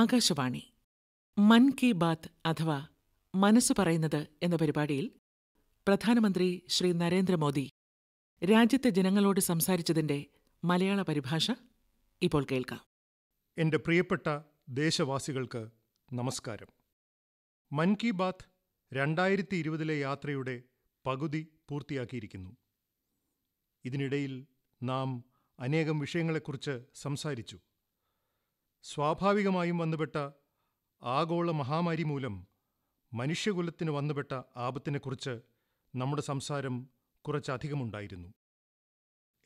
ആകാശവാണി മൻ കി ബാത്ത് അഥവാ മനസ്സ് പറയുന്നത് എന്ന പരിപാടിയിൽ പ്രധാനമന്ത്രി ശ്രീ നരേന്ദ്രമോദി രാജ്യത്തെ ജനങ്ങളോട് സംസാരിച്ചതിന്റെ മലയാള പരിഭാഷ ഇപ്പോൾ കേൾക്കാം എന്റെ പ്രിയപ്പെട്ട ദേശവാസികൾക്ക് നമസ്കാരം മൻ കി ബാത്ത് രണ്ടായിരത്തി ഇരുപതിലെ യാത്രയുടെ പകുതി പൂർത്തിയാക്കിയിരിക്കുന്നു ഇതിനിടയിൽ നാം അനേകം വിഷയങ്ങളെക്കുറിച്ച് സംസാരിച്ചു സ്വാഭാവികമായും വന്നുപെട്ട ആഗോള മഹാമാരി മൂലം മനുഷ്യകുലത്തിന് വന്നുപെട്ട ആപത്തിനെക്കുറിച്ച് നമ്മുടെ സംസാരം കുറച്ചധികമുണ്ടായിരുന്നു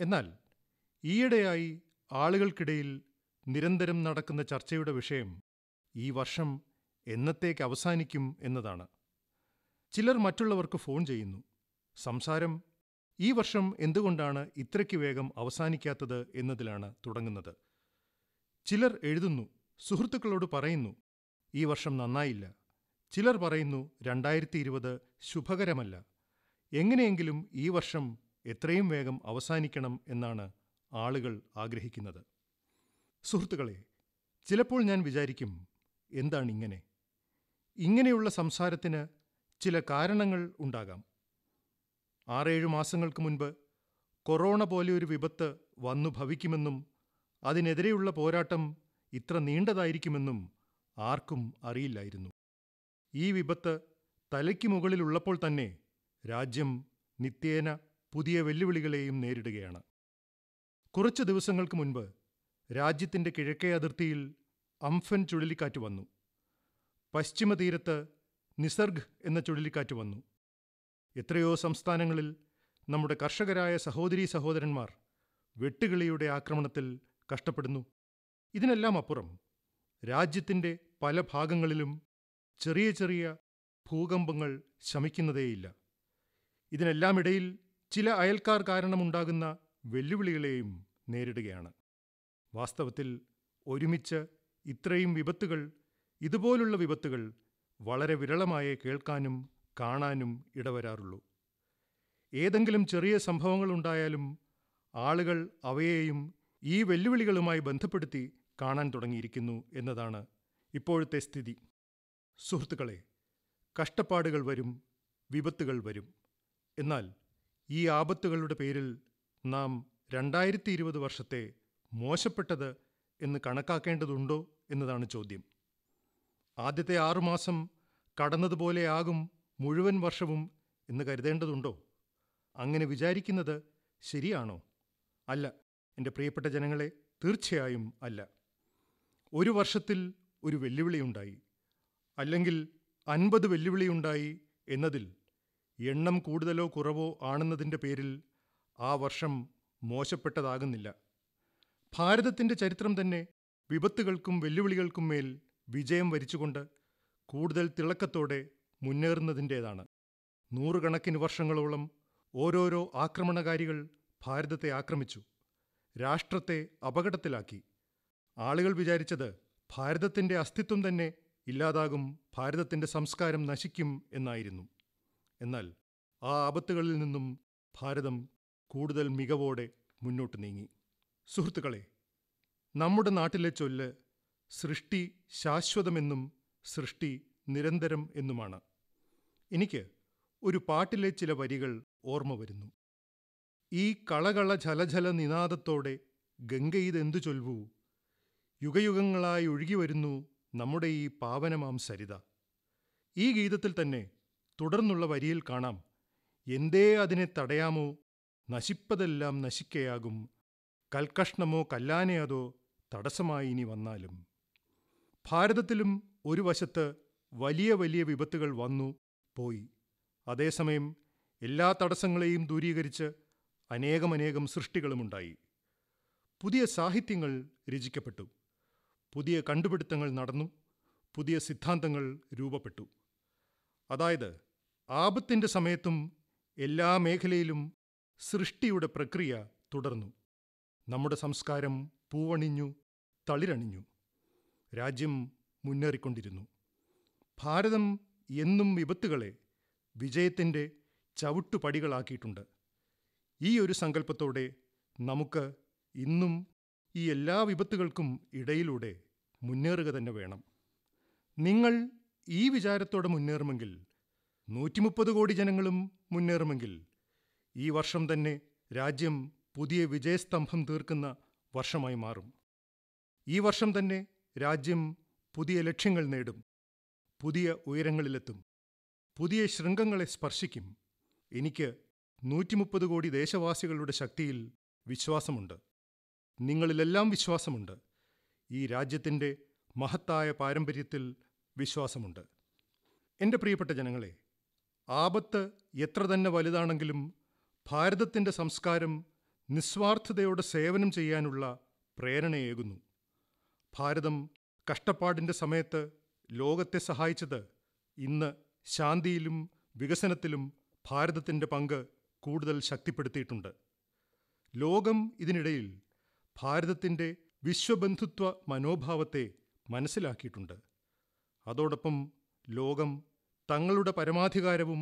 എന്നാൽ ഈയിടെയായി ആളുകൾക്കിടയിൽ നിരന്തരം നടക്കുന്ന ചർച്ചയുടെ വിഷയം ഈ വർഷം എന്നത്തേക്ക് അവസാനിക്കും എന്നതാണ് ചിലർ മറ്റുള്ളവർക്ക് ഫോൺ ചെയ്യുന്നു സംസാരം ഈ വർഷം എന്തുകൊണ്ടാണ് ഇത്രയ്ക്ക് വേഗം അവസാനിക്കാത്തത് എന്നതിലാണ് തുടങ്ങുന്നത് ചിലർ എഴുതുന്നു സുഹൃത്തുക്കളോട് പറയുന്നു ഈ വർഷം നന്നായില്ല ചിലർ പറയുന്നു രണ്ടായിരത്തി ഇരുപത് ശുഭകരമല്ല എങ്ങനെയെങ്കിലും ഈ വർഷം എത്രയും വേഗം അവസാനിക്കണം എന്നാണ് ആളുകൾ ആഗ്രഹിക്കുന്നത് സുഹൃത്തുക്കളെ ചിലപ്പോൾ ഞാൻ വിചാരിക്കും എന്താണ് ഇങ്ങനെ ഇങ്ങനെയുള്ള സംസാരത്തിന് ചില കാരണങ്ങൾ ഉണ്ടാകാം ആറേഴു മാസങ്ങൾക്ക് മുൻപ് കൊറോണ പോലെ ഒരു വിപത്ത് വന്നു ഭവിക്കുമെന്നും അതിനെതിരെയുള്ള പോരാട്ടം ഇത്ര നീണ്ടതായിരിക്കുമെന്നും ആർക്കും അറിയില്ലായിരുന്നു ഈ വിപത്ത് തലയ്ക്ക് മുകളിലുള്ളപ്പോൾ തന്നെ രാജ്യം നിത്യേന പുതിയ വെല്ലുവിളികളെയും നേരിടുകയാണ് കുറച്ചു ദിവസങ്ങൾക്ക് മുൻപ് രാജ്യത്തിന്റെ കിഴക്കേ അതിർത്തിയിൽ അംഫൻ ചുഴലിക്കാറ്റ് വന്നു പശ്ചിമ തീരത്ത് നിസർഗ് എന്ന ചുഴലിക്കാറ്റ് വന്നു എത്രയോ സംസ്ഥാനങ്ങളിൽ നമ്മുടെ കർഷകരായ സഹോദരീ സഹോദരന്മാർ വെട്ടുകിളിയുടെ ആക്രമണത്തിൽ കഷ്ടപ്പെടുന്നു ഇതിനെല്ലാം അപ്പുറം രാജ്യത്തിൻ്റെ പല ഭാഗങ്ങളിലും ചെറിയ ചെറിയ ഭൂകമ്പങ്ങൾ ശമിക്കുന്നതേയില്ല ഇതിനെല്ലാമിടയിൽ ചില അയൽക്കാർ കാരണമുണ്ടാകുന്ന വെല്ലുവിളികളെയും നേരിടുകയാണ് വാസ്തവത്തിൽ ഒരുമിച്ച് ഇത്രയും വിപത്തുകൾ ഇതുപോലുള്ള വിപത്തുകൾ വളരെ വിരളമായേ കേൾക്കാനും കാണാനും ഇടവരാറുള്ളൂ ഏതെങ്കിലും ചെറിയ സംഭവങ്ങളുണ്ടായാലും ആളുകൾ അവയെയും ഈ വെല്ലുവിളികളുമായി ബന്ധപ്പെടുത്തി കാണാൻ തുടങ്ങിയിരിക്കുന്നു എന്നതാണ് ഇപ്പോഴത്തെ സ്ഥിതി സുഹൃത്തുക്കളെ കഷ്ടപ്പാടുകൾ വരും വിപത്തുകൾ വരും എന്നാൽ ഈ ആപത്തുകളുടെ പേരിൽ നാം രണ്ടായിരത്തി ഇരുപത് വർഷത്തെ മോശപ്പെട്ടത് എന്ന് കണക്കാക്കേണ്ടതുണ്ടോ എന്നതാണ് ചോദ്യം ആദ്യത്തെ ആറുമാസം കടന്നതുപോലെയാകും മുഴുവൻ വർഷവും എന്ന് കരുതേണ്ടതുണ്ടോ അങ്ങനെ വിചാരിക്കുന്നത് ശരിയാണോ അല്ല എൻ്റെ പ്രിയപ്പെട്ട ജനങ്ങളെ തീർച്ചയായും അല്ല ഒരു വർഷത്തിൽ ഒരു വെല്ലുവിളിയുണ്ടായി അല്ലെങ്കിൽ അൻപത് വെല്ലുവിളിയുണ്ടായി എന്നതിൽ എണ്ണം കൂടുതലോ കുറവോ ആണെന്നതിൻ്റെ പേരിൽ ആ വർഷം മോശപ്പെട്ടതാകുന്നില്ല ഭാരതത്തിൻ്റെ ചരിത്രം തന്നെ വിപത്തുകൾക്കും വെല്ലുവിളികൾക്കും മേൽ വിജയം വരിച്ചുകൊണ്ട് കൂടുതൽ തിളക്കത്തോടെ മുന്നേറുന്നതിൻ്റേതാണ് നൂറുകണക്കിന് വർഷങ്ങളോളം ഓരോരോ ആക്രമണകാരികൾ ഭാരതത്തെ ആക്രമിച്ചു രാഷ്ട്രത്തെ അപകടത്തിലാക്കി ആളുകൾ വിചാരിച്ചത് ഭാരതത്തിന്റെ അസ്തിത്വം തന്നെ ഇല്ലാതാകും ഭാരതത്തിന്റെ സംസ്കാരം നശിക്കും എന്നായിരുന്നു എന്നാൽ ആ ആപത്തുകളിൽ നിന്നും ഭാരതം കൂടുതൽ മികവോടെ മുന്നോട്ട് നീങ്ങി സുഹൃത്തുക്കളെ നമ്മുടെ നാട്ടിലെ ചൊല്ല് സൃഷ്ടി ശാശ്വതമെന്നും സൃഷ്ടി നിരന്തരം എന്നുമാണ് എനിക്ക് ഒരു പാട്ടിലെ ചില വരികൾ ഓർമ്മ വരുന്നു ഈ കളകള ഝലഝല നിനാദത്തോടെ ഗംഗയിതെന്തു ചൊൽവൂ യുഗയുഗങ്ങളായി ഒഴുകിവരുന്നു നമ്മുടെ ഈ പാവനമാം സരിത ഈ ഗീതത്തിൽ തന്നെ തുടർന്നുള്ള വരിയിൽ കാണാം എന്തേ അതിനെ തടയാമോ നശിപ്പതെല്ലാം നശിക്കയാകും കൽക്കഷ്ണമോ കല്ലാനയതോ തടസ്സമായി ഇനി വന്നാലും ഭാരതത്തിലും ഒരു വശത്ത് വലിയ വലിയ വിപത്തുകൾ വന്നു പോയി അതേസമയം എല്ലാ തടസ്സങ്ങളെയും ദൂരീകരിച്ച് അനേകമനേകം സൃഷ്ടികളുമുണ്ടായി പുതിയ സാഹിത്യങ്ങൾ രചിക്കപ്പെട്ടു പുതിയ കണ്ടുപിടുത്തങ്ങൾ നടന്നു പുതിയ സിദ്ധാന്തങ്ങൾ രൂപപ്പെട്ടു അതായത് ആപത്തിൻ്റെ സമയത്തും എല്ലാ മേഖലയിലും സൃഷ്ടിയുടെ പ്രക്രിയ തുടർന്നു നമ്മുടെ സംസ്കാരം പൂവണിഞ്ഞു തളിരണിഞ്ഞു രാജ്യം മുന്നേറിക്കൊണ്ടിരുന്നു ഭാരതം എന്നും വിപത്തുകളെ വിജയത്തിൻ്റെ ചവിട്ടുപടികളാക്കിയിട്ടുണ്ട് ഈ ഒരു സങ്കല്പത്തോടെ നമുക്ക് ഇന്നും ഈ എല്ലാ വിപത്തുകൾക്കും ഇടയിലൂടെ മുന്നേറുക തന്നെ വേണം നിങ്ങൾ ഈ വിചാരത്തോടെ മുന്നേറുമെങ്കിൽ നൂറ്റിമുപ്പത് കോടി ജനങ്ങളും മുന്നേറുമെങ്കിൽ ഈ വർഷം തന്നെ രാജ്യം പുതിയ വിജയസ്തംഭം തീർക്കുന്ന വർഷമായി മാറും ഈ വർഷം തന്നെ രാജ്യം പുതിയ ലക്ഷ്യങ്ങൾ നേടും പുതിയ ഉയരങ്ങളിലെത്തും പുതിയ ശൃംഗങ്ങളെ സ്പർശിക്കും എനിക്ക് നൂറ്റിമുപ്പത് കോടി ദേശവാസികളുടെ ശക്തിയിൽ വിശ്വാസമുണ്ട് നിങ്ങളിലെല്ലാം വിശ്വാസമുണ്ട് ഈ രാജ്യത്തിൻ്റെ മഹത്തായ പാരമ്പര്യത്തിൽ വിശ്വാസമുണ്ട് എൻ്റെ പ്രിയപ്പെട്ട ജനങ്ങളെ ആപത്ത് എത്ര തന്നെ വലുതാണെങ്കിലും ഭാരതത്തിൻ്റെ സംസ്കാരം നിസ്വാർത്ഥതയോടെ സേവനം ചെയ്യാനുള്ള പ്രേരണയേകുന്നു ഭാരതം കഷ്ടപ്പാടിൻ്റെ സമയത്ത് ലോകത്തെ സഹായിച്ചത് ഇന്ന് ശാന്തിയിലും വികസനത്തിലും ഭാരതത്തിൻ്റെ പങ്ക് കൂടുതൽ ശക്തിപ്പെടുത്തിയിട്ടുണ്ട് ലോകം ഇതിനിടയിൽ ഭാരതത്തിൻ്റെ വിശ്വബന്ധുത്വ മനോഭാവത്തെ മനസ്സിലാക്കിയിട്ടുണ്ട് അതോടൊപ്പം ലോകം തങ്ങളുടെ പരമാധികാരവും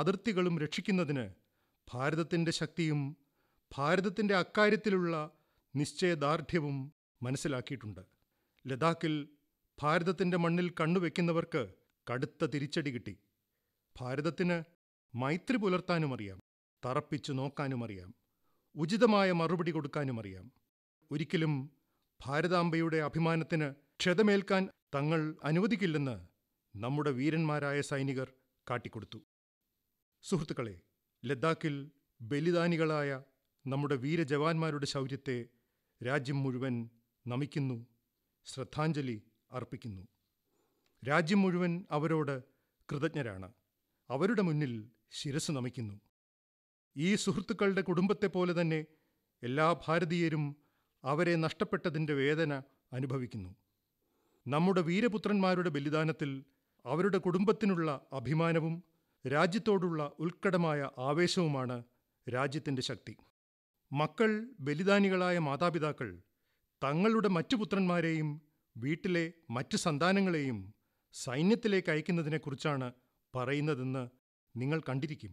അതിർത്തികളും രക്ഷിക്കുന്നതിന് ഭാരതത്തിൻ്റെ ശക്തിയും ഭാരതത്തിൻ്റെ അക്കാര്യത്തിലുള്ള നിശ്ചയദാർഢ്യവും മനസ്സിലാക്കിയിട്ടുണ്ട് ലഡാക്കിൽ ഭാരതത്തിൻ്റെ മണ്ണിൽ കണ്ണുവെക്കുന്നവർക്ക് കടുത്ത തിരിച്ചടി കിട്ടി ഭാരതത്തിന് മൈത്രി പുലർത്താനും അറിയാം തറപ്പിച്ചു നോക്കാനും അറിയാം ഉചിതമായ മറുപടി കൊടുക്കാനും അറിയാം ഒരിക്കലും ഭാരതാംബയുടെ അഭിമാനത്തിന് ക്ഷതമേൽക്കാൻ തങ്ങൾ അനുവദിക്കില്ലെന്ന് നമ്മുടെ വീരന്മാരായ സൈനികർ കാട്ടിക്കൊടുത്തു സുഹൃത്തുക്കളെ ലഡാക്കിൽ ബലിദാനികളായ നമ്മുടെ വീരജവാന്മാരുടെ ശൗര്യത്തെ രാജ്യം മുഴുവൻ നമിക്കുന്നു ശ്രദ്ധാഞ്ജലി അർപ്പിക്കുന്നു രാജ്യം മുഴുവൻ അവരോട് കൃതജ്ഞരാണ് അവരുടെ മുന്നിൽ ശിരസ് നമിക്കുന്നു ഈ സുഹൃത്തുക്കളുടെ കുടുംബത്തെ പോലെ തന്നെ എല്ലാ ഭാരതീയരും അവരെ നഷ്ടപ്പെട്ടതിന്റെ വേദന അനുഭവിക്കുന്നു നമ്മുടെ വീരപുത്രന്മാരുടെ ബലിദാനത്തിൽ അവരുടെ കുടുംബത്തിനുള്ള അഭിമാനവും രാജ്യത്തോടുള്ള ഉത്കടമായ ആവേശവുമാണ് രാജ്യത്തിൻ്റെ ശക്തി മക്കൾ ബലിദാനികളായ മാതാപിതാക്കൾ തങ്ങളുടെ മറ്റു പുത്രന്മാരെയും വീട്ടിലെ മറ്റു സന്താനങ്ങളെയും സൈന്യത്തിലേക്ക് അയക്കുന്നതിനെക്കുറിച്ചാണ് പറയുന്നതെന്ന് നിങ്ങൾ കണ്ടിരിക്കും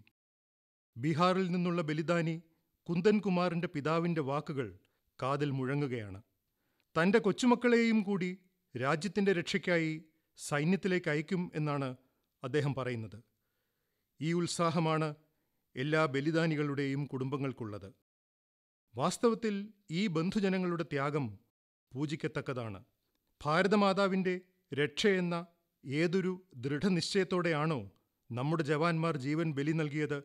ബീഹാറിൽ നിന്നുള്ള ബലിദാനി കുന്ദൻ കുമാറിന്റെ പിതാവിന്റെ വാക്കുകൾ കാതിൽ മുഴങ്ങുകയാണ് തന്റെ കൊച്ചുമക്കളെയും കൂടി രാജ്യത്തിന്റെ രക്ഷയ്ക്കായി സൈന്യത്തിലേക്ക് അയക്കും എന്നാണ് അദ്ദേഹം പറയുന്നത് ഈ ഉത്സാഹമാണ് എല്ലാ ബലിദാനികളുടെയും കുടുംബങ്ങൾക്കുള്ളത് വാസ്തവത്തിൽ ഈ ബന്ധുജനങ്ങളുടെ ത്യാഗം പൂജിക്കത്തക്കതാണ് ഭാരതമാതാവിന്റെ രക്ഷയെന്ന ഏതൊരു ദൃഢനിശ്ചയത്തോടെയാണോ നമ്മുടെ ജവാന്മാർ ജീവൻ ബലി നൽകിയത്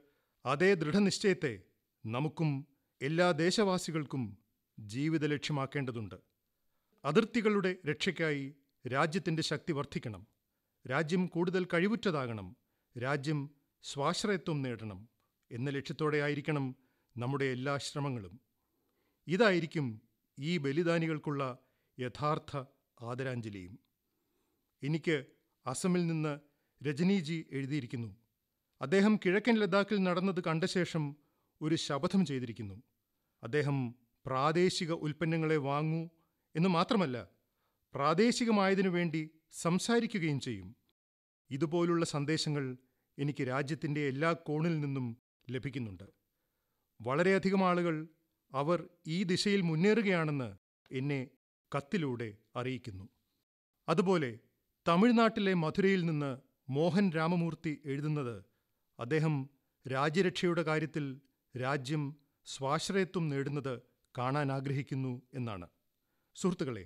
അതേ ദൃഢനിശ്ചയത്തെ നമുക്കും എല്ലാ ദേശവാസികൾക്കും ജീവിത ലക്ഷ്യമാക്കേണ്ടതുണ്ട് അതിർത്തികളുടെ രക്ഷയ്ക്കായി രാജ്യത്തിൻ്റെ ശക്തി വർദ്ധിക്കണം രാജ്യം കൂടുതൽ കഴിവുറ്റതാകണം രാജ്യം സ്വാശ്രയത്വം നേടണം എന്ന ലക്ഷ്യത്തോടെ ആയിരിക്കണം നമ്മുടെ എല്ലാ ശ്രമങ്ങളും ഇതായിരിക്കും ഈ ബലിദാനികൾക്കുള്ള യഥാർത്ഥ ആദരാഞ്ജലിയും എനിക്ക് അസമിൽ നിന്ന് രജനീജി എഴുതിയിരിക്കുന്നു അദ്ദേഹം കിഴക്കൻ ലഡാക്കിൽ നടന്നത് ശേഷം ഒരു ശപഥം ചെയ്തിരിക്കുന്നു അദ്ദേഹം പ്രാദേശിക ഉൽപ്പന്നങ്ങളെ വാങ്ങൂ എന്ന് മാത്രമല്ല പ്രാദേശികമായതിനു വേണ്ടി സംസാരിക്കുകയും ചെയ്യും ഇതുപോലുള്ള സന്ദേശങ്ങൾ എനിക്ക് രാജ്യത്തിൻ്റെ എല്ലാ കോണിൽ നിന്നും ലഭിക്കുന്നുണ്ട് വളരെയധികം ആളുകൾ അവർ ഈ ദിശയിൽ മുന്നേറുകയാണെന്ന് എന്നെ കത്തിലൂടെ അറിയിക്കുന്നു അതുപോലെ തമിഴ്നാട്ടിലെ മധുരയിൽ നിന്ന് മോഹൻ രാമമൂർത്തി എഴുതുന്നത് അദ്ദേഹം രാജ്യരക്ഷയുടെ കാര്യത്തിൽ രാജ്യം സ്വാശ്രയത്വം നേടുന്നത് കാണാൻ ആഗ്രഹിക്കുന്നു എന്നാണ് സുഹൃത്തുക്കളെ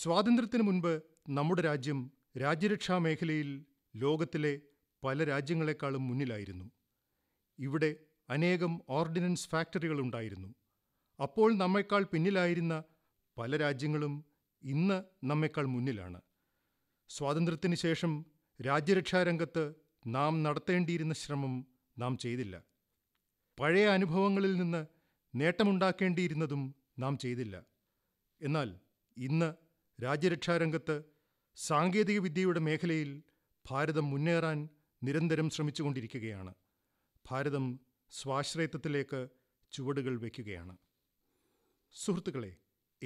സ്വാതന്ത്ര്യത്തിനു മുൻപ് നമ്മുടെ രാജ്യം രാജ്യരക്ഷാ മേഖലയിൽ ലോകത്തിലെ പല രാജ്യങ്ങളെക്കാളും മുന്നിലായിരുന്നു ഇവിടെ അനേകം ഓർഡിനൻസ് ഫാക്ടറികൾ ഉണ്ടായിരുന്നു അപ്പോൾ നമ്മേക്കാൾ പിന്നിലായിരുന്ന പല രാജ്യങ്ങളും ഇന്ന് നമ്മേക്കാൾ മുന്നിലാണ് സ്വാതന്ത്ര്യത്തിന് ശേഷം രാജ്യരക്ഷാരംഗത്ത് നാം നടത്തേണ്ടിയിരുന്ന ശ്രമം നാം ചെയ്തില്ല പഴയ അനുഭവങ്ങളിൽ നിന്ന് നേട്ടമുണ്ടാക്കേണ്ടിയിരുന്നതും നാം ചെയ്തില്ല എന്നാൽ ഇന്ന് രാജ്യരക്ഷാരംഗത്ത് സാങ്കേതികവിദ്യയുടെ മേഖലയിൽ ഭാരതം മുന്നേറാൻ നിരന്തരം ശ്രമിച്ചുകൊണ്ടിരിക്കുകയാണ് ഭാരതം സ്വാശ്രയത്വത്തിലേക്ക് ചുവടുകൾ വയ്ക്കുകയാണ് സുഹൃത്തുക്കളെ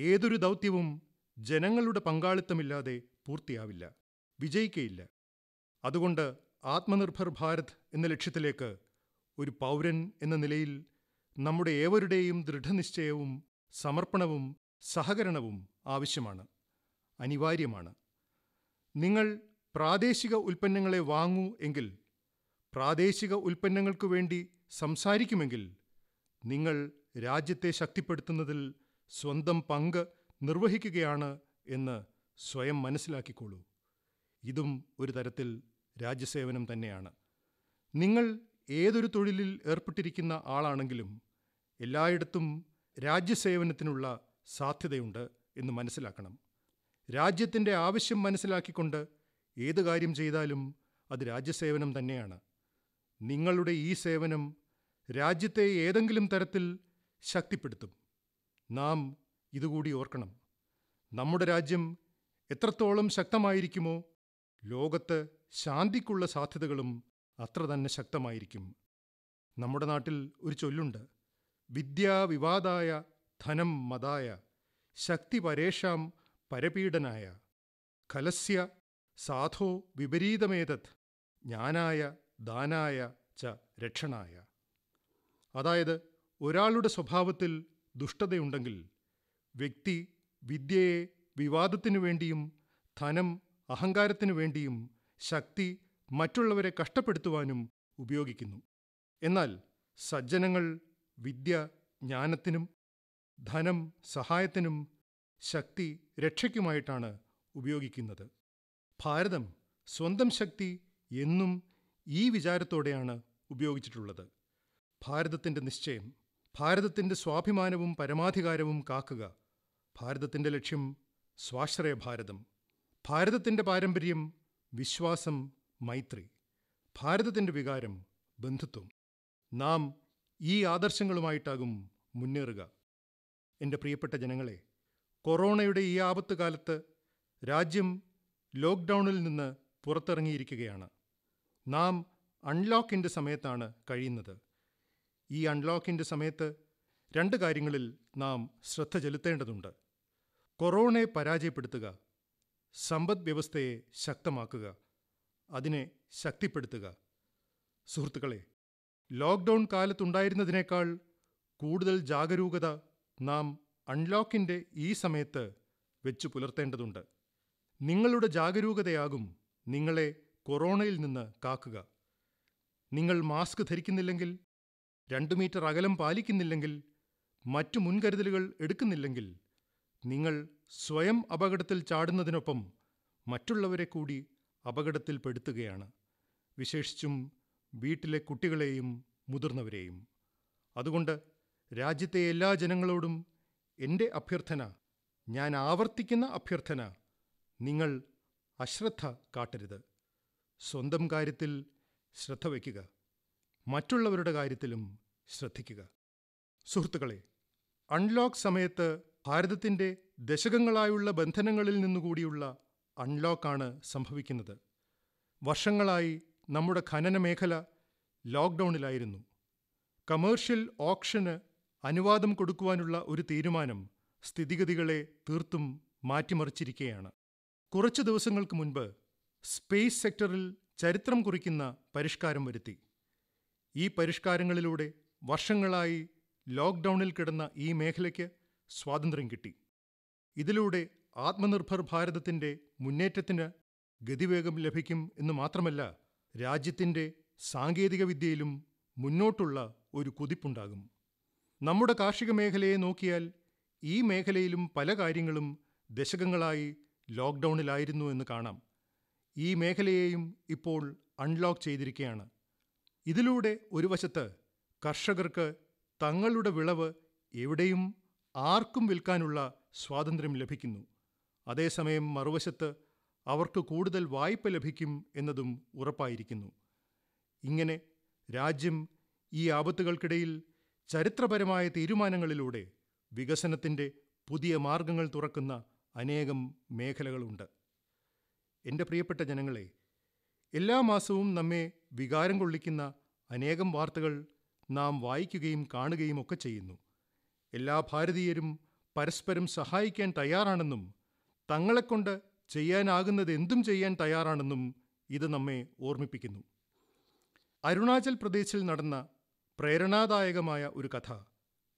ഏതൊരു ദൗത്യവും ജനങ്ങളുടെ പങ്കാളിത്തമില്ലാതെ പൂർത്തിയാവില്ല വിജയിക്കയില്ല അതുകൊണ്ട് ആത്മനിർഭർ ഭാരത് എന്ന ലക്ഷ്യത്തിലേക്ക് ഒരു പൌരൻ എന്ന നിലയിൽ നമ്മുടെ ഏവരുടെയും ദൃഢനിശ്ചയവും സമർപ്പണവും സഹകരണവും ആവശ്യമാണ് അനിവാര്യമാണ് നിങ്ങൾ പ്രാദേശിക ഉൽപ്പന്നങ്ങളെ വാങ്ങൂ എങ്കിൽ പ്രാദേശിക ഉൽപ്പന്നങ്ങൾക്കു വേണ്ടി സംസാരിക്കുമെങ്കിൽ നിങ്ങൾ രാജ്യത്തെ ശക്തിപ്പെടുത്തുന്നതിൽ സ്വന്തം പങ്ക് നിർവഹിക്കുകയാണ് എന്ന് സ്വയം മനസ്സിലാക്കിക്കോളൂ ഇതും ഒരു തരത്തിൽ രാജ്യസേവനം തന്നെയാണ് നിങ്ങൾ ഏതൊരു തൊഴിലിൽ ഏർപ്പെട്ടിരിക്കുന്ന ആളാണെങ്കിലും എല്ലായിടത്തും രാജ്യസേവനത്തിനുള്ള സാധ്യതയുണ്ട് എന്ന് മനസ്സിലാക്കണം രാജ്യത്തിൻ്റെ ആവശ്യം മനസ്സിലാക്കിക്കൊണ്ട് ഏത് കാര്യം ചെയ്താലും അത് രാജ്യസേവനം തന്നെയാണ് നിങ്ങളുടെ ഈ സേവനം രാജ്യത്തെ ഏതെങ്കിലും തരത്തിൽ ശക്തിപ്പെടുത്തും നാം ഇതുകൂടി ഓർക്കണം നമ്മുടെ രാജ്യം എത്രത്തോളം ശക്തമായിരിക്കുമോ ലോകത്ത് ശാന്തിക്കുള്ള സാധ്യതകളും അത്ര തന്നെ ശക്തമായിരിക്കും നമ്മുടെ നാട്ടിൽ ഒരു ചൊല്ലുണ്ട് വിദ്യാവിവാദായ ധനം മതായ ശക്തി പരേഷാം പരപീഡനായ കലസ്യ സാധോ വിപരീതമേതത് ജ്ഞാനായ ദാനായ ച രക്ഷണായ അതായത് ഒരാളുടെ സ്വഭാവത്തിൽ ദുഷ്ടതയുണ്ടെങ്കിൽ വ്യക്തി വിദ്യയെ വിവാദത്തിനു വേണ്ടിയും ധനം അഹങ്കാരത്തിനു വേണ്ടിയും ശക്തി മറ്റുള്ളവരെ കഷ്ടപ്പെടുത്തുവാനും ഉപയോഗിക്കുന്നു എന്നാൽ സജ്ജനങ്ങൾ വിദ്യ ജ്ഞാനത്തിനും ധനം സഹായത്തിനും ശക്തി രക്ഷയ്ക്കുമായിട്ടാണ് ഉപയോഗിക്കുന്നത് ഭാരതം സ്വന്തം ശക്തി എന്നും ഈ വിചാരത്തോടെയാണ് ഉപയോഗിച്ചിട്ടുള്ളത് ഭാരതത്തിൻ്റെ നിശ്ചയം ഭാരതത്തിൻ്റെ സ്വാഭിമാനവും പരമാധികാരവും കാക്കുക ഭാരതത്തിൻ്റെ ലക്ഷ്യം സ്വാശ്രയ ഭാരതം ഭാരതത്തിൻ്റെ പാരമ്പര്യം വിശ്വാസം മൈത്രി ഭാരതത്തിൻ്റെ വികാരം ബന്ധുത്വം നാം ഈ ആദർശങ്ങളുമായിട്ടാകും മുന്നേറുക എൻ്റെ പ്രിയപ്പെട്ട ജനങ്ങളെ കൊറോണയുടെ ഈ ആപത്ത് കാലത്ത് രാജ്യം ലോക്ക്ഡൗണിൽ നിന്ന് പുറത്തിറങ്ങിയിരിക്കുകയാണ് നാം അൺലോക്കിൻ്റെ സമയത്താണ് കഴിയുന്നത് ഈ അൺലോക്കിൻ്റെ സമയത്ത് രണ്ട് കാര്യങ്ങളിൽ നാം ശ്രദ്ധ ചെലുത്തേണ്ടതുണ്ട് കൊറോണയെ പരാജയപ്പെടുത്തുക സമ്പദ് വ്യവസ്ഥയെ ശക്തമാക്കുക അതിനെ ശക്തിപ്പെടുത്തുക സുഹൃത്തുക്കളെ ലോക്ക്ഡൗൺ കാലത്തുണ്ടായിരുന്നതിനേക്കാൾ കൂടുതൽ ജാഗരൂകത നാം അൺലോക്കിൻ്റെ ഈ സമയത്ത് വെച്ചു പുലർത്തേണ്ടതുണ്ട് നിങ്ങളുടെ ജാഗരൂകതയാകും നിങ്ങളെ കൊറോണയിൽ നിന്ന് കാക്കുക നിങ്ങൾ മാസ്ക് ധരിക്കുന്നില്ലെങ്കിൽ രണ്ടു മീറ്റർ അകലം പാലിക്കുന്നില്ലെങ്കിൽ മറ്റു മുൻകരുതലുകൾ എടുക്കുന്നില്ലെങ്കിൽ നിങ്ങൾ സ്വയം അപകടത്തിൽ ചാടുന്നതിനൊപ്പം മറ്റുള്ളവരെ കൂടി അപകടത്തിൽപ്പെടുത്തുകയാണ് വിശേഷിച്ചും വീട്ടിലെ കുട്ടികളെയും മുതിർന്നവരെയും അതുകൊണ്ട് രാജ്യത്തെ എല്ലാ ജനങ്ങളോടും എൻ്റെ അഭ്യർത്ഥന ഞാൻ ആവർത്തിക്കുന്ന അഭ്യർത്ഥന നിങ്ങൾ അശ്രദ്ധ കാട്ടരുത് സ്വന്തം കാര്യത്തിൽ ശ്രദ്ധ വയ്ക്കുക മറ്റുള്ളവരുടെ കാര്യത്തിലും ശ്രദ്ധിക്കുക സുഹൃത്തുക്കളെ അൺലോക്ക് സമയത്ത് ഭാരതത്തിന്റെ ദശകങ്ങളായുള്ള ബന്ധനങ്ങളിൽ നിന്നുകൂടിയുള്ള അൺലോക്കാണ് സംഭവിക്കുന്നത് വർഷങ്ങളായി നമ്മുടെ ഖനന മേഖല ലോക്ക്ഡൌണിലായിരുന്നു കമേഴ്ഷ്യൽ ഓപ്ഷന് അനുവാദം കൊടുക്കുവാനുള്ള ഒരു തീരുമാനം സ്ഥിതിഗതികളെ തീർത്തും മാറ്റിമറിച്ചിരിക്കുകയാണ് കുറച്ച് ദിവസങ്ങൾക്ക് മുൻപ് സ്പേസ് സെക്ടറിൽ ചരിത്രം കുറിക്കുന്ന പരിഷ്കാരം വരുത്തി ഈ പരിഷ്കാരങ്ങളിലൂടെ വർഷങ്ങളായി ലോക്ക്ഡൌണിൽ കിടന്ന ഈ മേഖലയ്ക്ക് സ്വാതന്ത്ര്യം കിട്ടി ഇതിലൂടെ ആത്മനിർഭർ ഭാരതത്തിൻ്റെ മുന്നേറ്റത്തിന് ഗതിവേഗം ലഭിക്കും എന്ന് മാത്രമല്ല രാജ്യത്തിൻ്റെ സാങ്കേതികവിദ്യയിലും മുന്നോട്ടുള്ള ഒരു കുതിപ്പുണ്ടാകും നമ്മുടെ കാർഷിക മേഖലയെ നോക്കിയാൽ ഈ മേഖലയിലും പല കാര്യങ്ങളും ദശകങ്ങളായി ലോക്ക്ഡൗണിലായിരുന്നു എന്ന് കാണാം ഈ മേഖലയെയും ഇപ്പോൾ അൺലോക്ക് ചെയ്തിരിക്കുകയാണ് ഇതിലൂടെ ഒരു വശത്ത് കർഷകർക്ക് തങ്ങളുടെ വിളവ് എവിടെയും ആർക്കും വിൽക്കാനുള്ള സ്വാതന്ത്ര്യം ലഭിക്കുന്നു അതേസമയം മറുവശത്ത് അവർക്ക് കൂടുതൽ വായ്പ ലഭിക്കും എന്നതും ഉറപ്പായിരിക്കുന്നു ഇങ്ങനെ രാജ്യം ഈ ആപത്തുകൾക്കിടയിൽ ചരിത്രപരമായ തീരുമാനങ്ങളിലൂടെ വികസനത്തിൻ്റെ പുതിയ മാർഗങ്ങൾ തുറക്കുന്ന അനേകം മേഖലകളുണ്ട് എൻ്റെ പ്രിയപ്പെട്ട ജനങ്ങളെ എല്ലാ മാസവും നമ്മെ വികാരം കൊള്ളിക്കുന്ന അനേകം വാർത്തകൾ നാം വായിക്കുകയും കാണുകയും ഒക്കെ ചെയ്യുന്നു എല്ലാ ഭാരതീയരും പരസ്പരം സഹായിക്കാൻ തയ്യാറാണെന്നും തങ്ങളെക്കൊണ്ട് ചെയ്യാനാകുന്നതെന്തും ചെയ്യാൻ തയ്യാറാണെന്നും ഇത് നമ്മെ ഓർമ്മിപ്പിക്കുന്നു അരുണാചൽ പ്രദേശിൽ നടന്ന പ്രേരണാദായകമായ ഒരു കഥ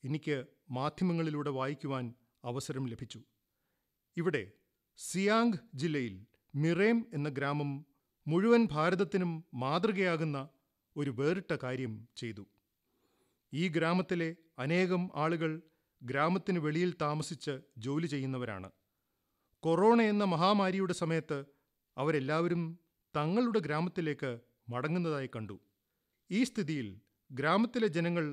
എനിക്ക് മാധ്യമങ്ങളിലൂടെ വായിക്കുവാൻ അവസരം ലഭിച്ചു ഇവിടെ സിയാങ് ജില്ലയിൽ മിറേം എന്ന ഗ്രാമം മുഴുവൻ ഭാരതത്തിനും മാതൃകയാകുന്ന ഒരു വേറിട്ട കാര്യം ചെയ്തു ഈ ഗ്രാമത്തിലെ അനേകം ആളുകൾ ഗ്രാമത്തിനു വെളിയിൽ താമസിച്ച് ജോലി ചെയ്യുന്നവരാണ് എന്ന മഹാമാരിയുടെ സമയത്ത് അവരെല്ലാവരും തങ്ങളുടെ ഗ്രാമത്തിലേക്ക് മടങ്ങുന്നതായി കണ്ടു ഈ സ്ഥിതിയിൽ ഗ്രാമത്തിലെ ജനങ്ങൾ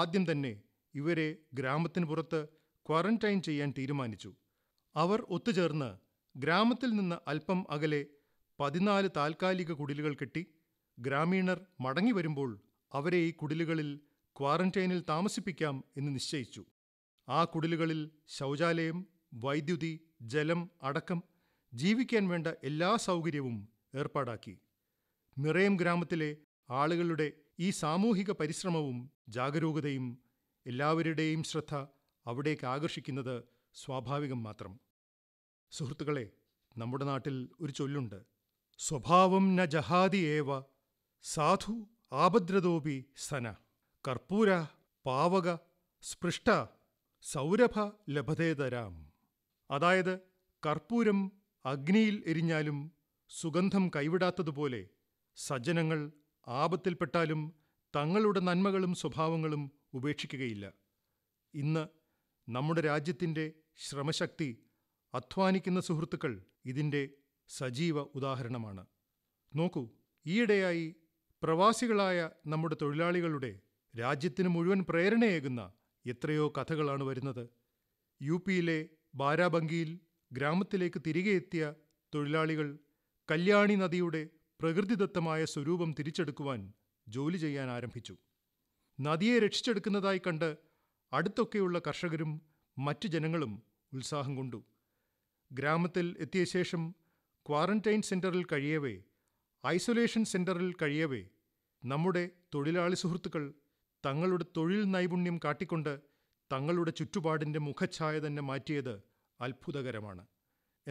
ആദ്യം തന്നെ ഇവരെ ഗ്രാമത്തിന് പുറത്ത് ക്വാറന്റൈൻ ചെയ്യാൻ തീരുമാനിച്ചു അവർ ഒത്തുചേർന്ന് ഗ്രാമത്തിൽ നിന്ന് അല്പം അകലെ പതിനാല് താൽക്കാലിക കുടിലുകൾ കെട്ടി ഗ്രാമീണർ മടങ്ങി വരുമ്പോൾ അവരെ ഈ കുടിലുകളിൽ ക്വാറന്റൈനിൽ താമസിപ്പിക്കാം എന്ന് നിശ്ചയിച്ചു ആ കുടിലുകളിൽ ശൌചാലയം വൈദ്യുതി ജലം അടക്കം ജീവിക്കാൻ വേണ്ട എല്ലാ സൗകര്യവും ഏർപ്പാടാക്കി നിറയം ഗ്രാമത്തിലെ ആളുകളുടെ ഈ സാമൂഹിക പരിശ്രമവും ജാഗരൂകതയും എല്ലാവരുടെയും ശ്രദ്ധ അവിടേക്ക് ആകർഷിക്കുന്നത് സ്വാഭാവികം മാത്രം സുഹൃത്തുക്കളെ നമ്മുടെ നാട്ടിൽ ഒരു ചൊല്ലുണ്ട് സ്വഭാവം ന ജഹാദി ഏവ സാധു ആഭദ്രതോപി സന കർപ്പൂര പാവക സ്പൃഷ്ട സൗരഭ ലഭതേതരാം അതായത് കർപ്പൂരം അഗ്നിയിൽ എരിഞ്ഞാലും സുഗന്ധം കൈവിടാത്തതുപോലെ സജ്ജനങ്ങൾ ആപത്തിൽപ്പെട്ടാലും തങ്ങളുടെ നന്മകളും സ്വഭാവങ്ങളും ഉപേക്ഷിക്കുകയില്ല ഇന്ന് നമ്മുടെ രാജ്യത്തിൻ്റെ ശ്രമശക്തി അധ്വാനിക്കുന്ന സുഹൃത്തുക്കൾ ഇതിൻ്റെ സജീവ ഉദാഹരണമാണ് നോക്കൂ ഈയിടെയായി പ്രവാസികളായ നമ്മുടെ തൊഴിലാളികളുടെ രാജ്യത്തിന് മുഴുവൻ പ്രേരണയേകുന്ന എത്രയോ കഥകളാണ് വരുന്നത് യു പിയിലെ ബാരാബങ്കിയിൽ ഗ്രാമത്തിലേക്ക് തിരികെ എത്തിയ തൊഴിലാളികൾ കല്യാണി നദിയുടെ പ്രകൃതിദത്തമായ സ്വരൂപം തിരിച്ചെടുക്കുവാൻ ജോലി ചെയ്യാൻ ആരംഭിച്ചു നദിയെ രക്ഷിച്ചെടുക്കുന്നതായി കണ്ട് അടുത്തൊക്കെയുള്ള കർഷകരും മറ്റു ജനങ്ങളും ഉത്സാഹം കൊണ്ടു ഗ്രാമത്തിൽ എത്തിയ ശേഷം ക്വാറന്റൈൻ സെന്ററിൽ കഴിയവേ ഐസൊലേഷൻ സെന്ററിൽ കഴിയവേ നമ്മുടെ തൊഴിലാളി സുഹൃത്തുക്കൾ തങ്ങളുടെ തൊഴിൽ നൈപുണ്യം കാട്ടിക്കൊണ്ട് തങ്ങളുടെ ചുറ്റുപാടിന്റെ മുഖച്ഛായ തന്നെ മാറ്റിയത് അത്ഭുതകരമാണ്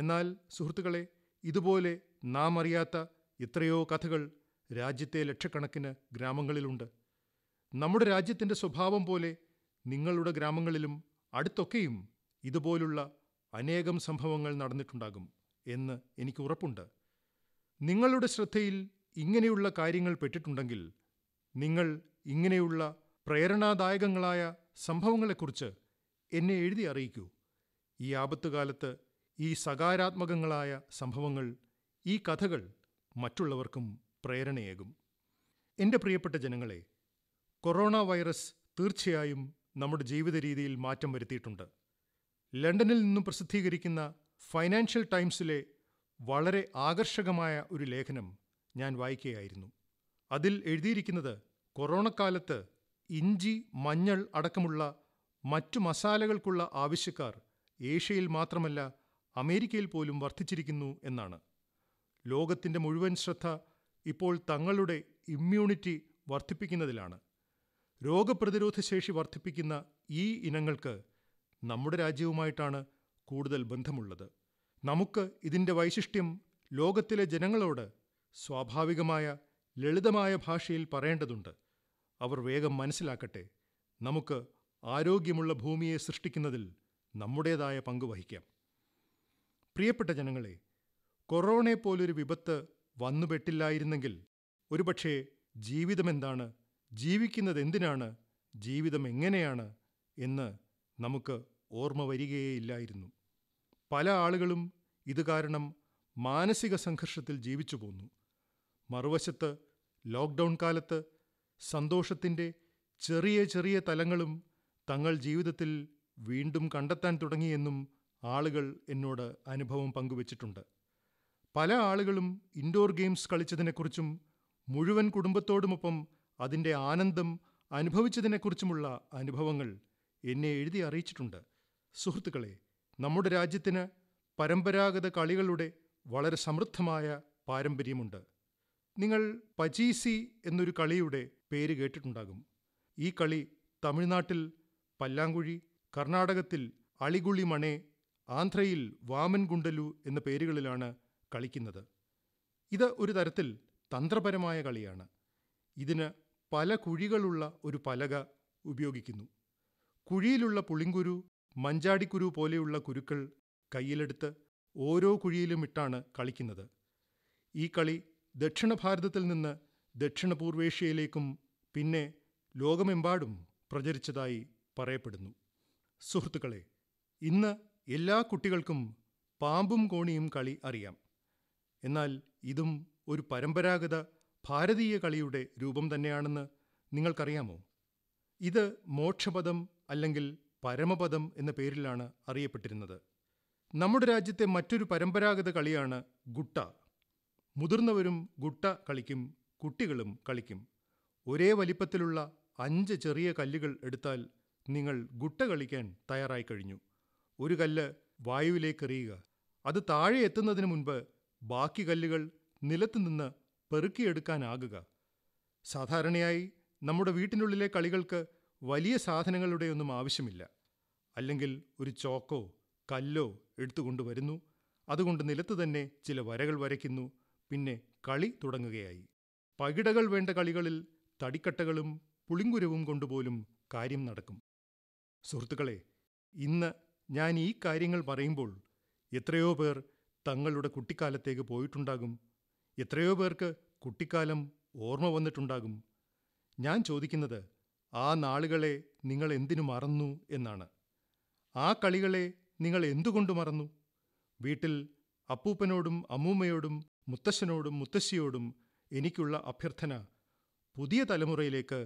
എന്നാൽ സുഹൃത്തുക്കളെ ഇതുപോലെ നാം അറിയാത്ത എത്രയോ കഥകൾ രാജ്യത്തെ ലക്ഷക്കണക്കിന് ഗ്രാമങ്ങളിലുണ്ട് നമ്മുടെ രാജ്യത്തിൻ്റെ സ്വഭാവം പോലെ നിങ്ങളുടെ ഗ്രാമങ്ങളിലും അടുത്തൊക്കെയും ഇതുപോലുള്ള അനേകം സംഭവങ്ങൾ നടന്നിട്ടുണ്ടാകും എന്ന് എനിക്ക് ഉറപ്പുണ്ട് നിങ്ങളുടെ ശ്രദ്ധയിൽ ഇങ്ങനെയുള്ള കാര്യങ്ങൾ പെട്ടിട്ടുണ്ടെങ്കിൽ നിങ്ങൾ ഇങ്ങനെയുള്ള പ്രേരണാദായകങ്ങളായ സംഭവങ്ങളെക്കുറിച്ച് എന്നെ എഴുതി അറിയിക്കൂ ഈ ആപത്തുകാലത്ത് ഈ സകാരാത്മകങ്ങളായ സംഭവങ്ങൾ ഈ കഥകൾ മറ്റുള്ളവർക്കും പ്രേരണയേകും എൻ്റെ പ്രിയപ്പെട്ട ജനങ്ങളെ കൊറോണ വൈറസ് തീർച്ചയായും നമ്മുടെ ജീവിത രീതിയിൽ മാറ്റം വരുത്തിയിട്ടുണ്ട് ലണ്ടനിൽ നിന്നും പ്രസിദ്ധീകരിക്കുന്ന ഫൈനാൻഷ്യൽ ടൈംസിലെ വളരെ ആകർഷകമായ ഒരു ലേഖനം ഞാൻ വായിക്കുകയായിരുന്നു അതിൽ എഴുതിയിരിക്കുന്നത് കൊറോണക്കാലത്ത് ഇഞ്ചി മഞ്ഞൾ അടക്കമുള്ള മറ്റു മസാലകൾക്കുള്ള ആവശ്യക്കാർ ഏഷ്യയിൽ മാത്രമല്ല അമേരിക്കയിൽ പോലും വർദ്ധിച്ചിരിക്കുന്നു എന്നാണ് ലോകത്തിന്റെ മുഴുവൻ ശ്രദ്ധ ഇപ്പോൾ തങ്ങളുടെ ഇമ്മ്യൂണിറ്റി വർദ്ധിപ്പിക്കുന്നതിലാണ് രോഗപ്രതിരോധ ശേഷി വർദ്ധിപ്പിക്കുന്ന ഈ ഇനങ്ങൾക്ക് നമ്മുടെ രാജ്യവുമായിട്ടാണ് കൂടുതൽ ബന്ധമുള്ളത് നമുക്ക് ഇതിൻ്റെ വൈശിഷ്ട്യം ലോകത്തിലെ ജനങ്ങളോട് സ്വാഭാവികമായ ലളിതമായ ഭാഷയിൽ പറയേണ്ടതുണ്ട് അവർ വേഗം മനസ്സിലാക്കട്ടെ നമുക്ക് ആരോഗ്യമുള്ള ഭൂമിയെ സൃഷ്ടിക്കുന്നതിൽ നമ്മുടേതായ പങ്ക് വഹിക്കാം പ്രിയപ്പെട്ട ജനങ്ങളെ പോലൊരു വിപത്ത് വന്നുപെട്ടില്ലായിരുന്നെങ്കിൽ ഒരുപക്ഷെ ജീവിതമെന്താണ് ജീവിക്കുന്നതെന്തിനാണ് ജീവിതം എങ്ങനെയാണ് എന്ന് നമുക്ക് ഓർമ്മ വരികയേയില്ലായിരുന്നു പല ആളുകളും ഇത് കാരണം മാനസിക സംഘർഷത്തിൽ ജീവിച്ചു പോന്നു മറുവശത്ത് ലോക്ക്ഡൗൺ കാലത്ത് സന്തോഷത്തിന്റെ ചെറിയ ചെറിയ തലങ്ങളും തങ്ങൾ ജീവിതത്തിൽ വീണ്ടും കണ്ടെത്താൻ തുടങ്ങിയെന്നും ആളുകൾ എന്നോട് അനുഭവം പങ്കുവച്ചിട്ടുണ്ട് പല ആളുകളും ഇൻഡോർ ഗെയിംസ് കളിച്ചതിനെക്കുറിച്ചും മുഴുവൻ കുടുംബത്തോടുമൊപ്പം അതിന്റെ ആനന്ദം അനുഭവിച്ചതിനെക്കുറിച്ചുമുള്ള അനുഭവങ്ങൾ എന്നെ എഴുതി അറിയിച്ചിട്ടുണ്ട് സുഹൃത്തുക്കളെ നമ്മുടെ രാജ്യത്തിന് പരമ്പരാഗത കളികളുടെ വളരെ സമൃദ്ധമായ പാരമ്പര്യമുണ്ട് നിങ്ങൾ പചീസി എന്നൊരു കളിയുടെ പേര് കേട്ടിട്ടുണ്ടാകും ഈ കളി തമിഴ്നാട്ടിൽ പല്ലാങ്കുഴി കർണാടകത്തിൽ അളിഗുളി മണേ ആന്ധ്രയിൽ വാമൻ ഗുണ്ടലു എന്ന പേരുകളിലാണ് കളിക്കുന്നത് ഇത് ഒരു തരത്തിൽ തന്ത്രപരമായ കളിയാണ് ഇതിന് പല കുഴികളുള്ള ഒരു പലക ഉപയോഗിക്കുന്നു കുഴിയിലുള്ള പുളിങ്കുരു മഞ്ചാടിക്കുരു പോലെയുള്ള കുരുക്കൾ കയ്യിലെടുത്ത് ഓരോ കുഴിയിലും ഇട്ടാണ് കളിക്കുന്നത് ഈ കളി ദക്ഷിണ ഭാരതത്തിൽ നിന്ന് ദക്ഷിണ പിന്നെ ലോകമെമ്പാടും പ്രചരിച്ചതായി പറയപ്പെടുന്നു സുഹൃത്തുക്കളെ ഇന്ന് എല്ലാ കുട്ടികൾക്കും പാമ്പും കോണിയും കളി അറിയാം എന്നാൽ ഇതും ഒരു പരമ്പരാഗത ഭാരതീയ കളിയുടെ രൂപം തന്നെയാണെന്ന് നിങ്ങൾക്കറിയാമോ ഇത് മോക്ഷപദം അല്ലെങ്കിൽ പരമപദം എന്ന പേരിലാണ് അറിയപ്പെട്ടിരുന്നത് നമ്മുടെ രാജ്യത്തെ മറ്റൊരു പരമ്പരാഗത കളിയാണ് ഗുട്ട മുതിർന്നവരും ഗുട്ട കളിക്കും കുട്ടികളും കളിക്കും ഒരേ വലിപ്പത്തിലുള്ള അഞ്ച് ചെറിയ കല്ലുകൾ എടുത്താൽ നിങ്ങൾ ഗുട്ട കളിക്കാൻ തയ്യാറായി കഴിഞ്ഞു ഒരു കല്ല് വായുവിലേക്കെറിയുക അത് താഴെ എത്തുന്നതിന് മുൻപ് ബാക്കി കല്ലുകൾ നിലത്തുനിന്ന് പെറുക്കിയെടുക്കാനാകുക സാധാരണയായി നമ്മുടെ വീട്ടിനുള്ളിലെ കളികൾക്ക് വലിയ സാധനങ്ങളുടെ ഒന്നും ആവശ്യമില്ല അല്ലെങ്കിൽ ഒരു ചോക്കോ കല്ലോ എടുത്തുകൊണ്ടുവരുന്നു അതുകൊണ്ട് നിലത്ത് തന്നെ ചില വരകൾ വരയ്ക്കുന്നു പിന്നെ കളി തുടങ്ങുകയായി പകിടകൾ വേണ്ട കളികളിൽ തടിക്കട്ടകളും പുളിങ്കുരവും കൊണ്ടുപോലും കാര്യം നടക്കും സുഹൃത്തുക്കളെ ഇന്ന് ഞാൻ ഈ കാര്യങ്ങൾ പറയുമ്പോൾ എത്രയോ പേർ തങ്ങളുടെ കുട്ടിക്കാലത്തേക്ക് പോയിട്ടുണ്ടാകും എത്രയോ പേർക്ക് കുട്ടിക്കാലം ഓർമ്മ വന്നിട്ടുണ്ടാകും ഞാൻ ചോദിക്കുന്നത് ആ നാളുകളെ നിങ്ങൾ എന്തിനു മറന്നു എന്നാണ് ആ കളികളെ നിങ്ങൾ എന്തുകൊണ്ട് മറന്നു വീട്ടിൽ അപ്പൂപ്പനോടും അമ്മൂമ്മയോടും മുത്തശ്ശനോടും മുത്തശ്ശിയോടും എനിക്കുള്ള അഭ്യർത്ഥന പുതിയ തലമുറയിലേക്ക്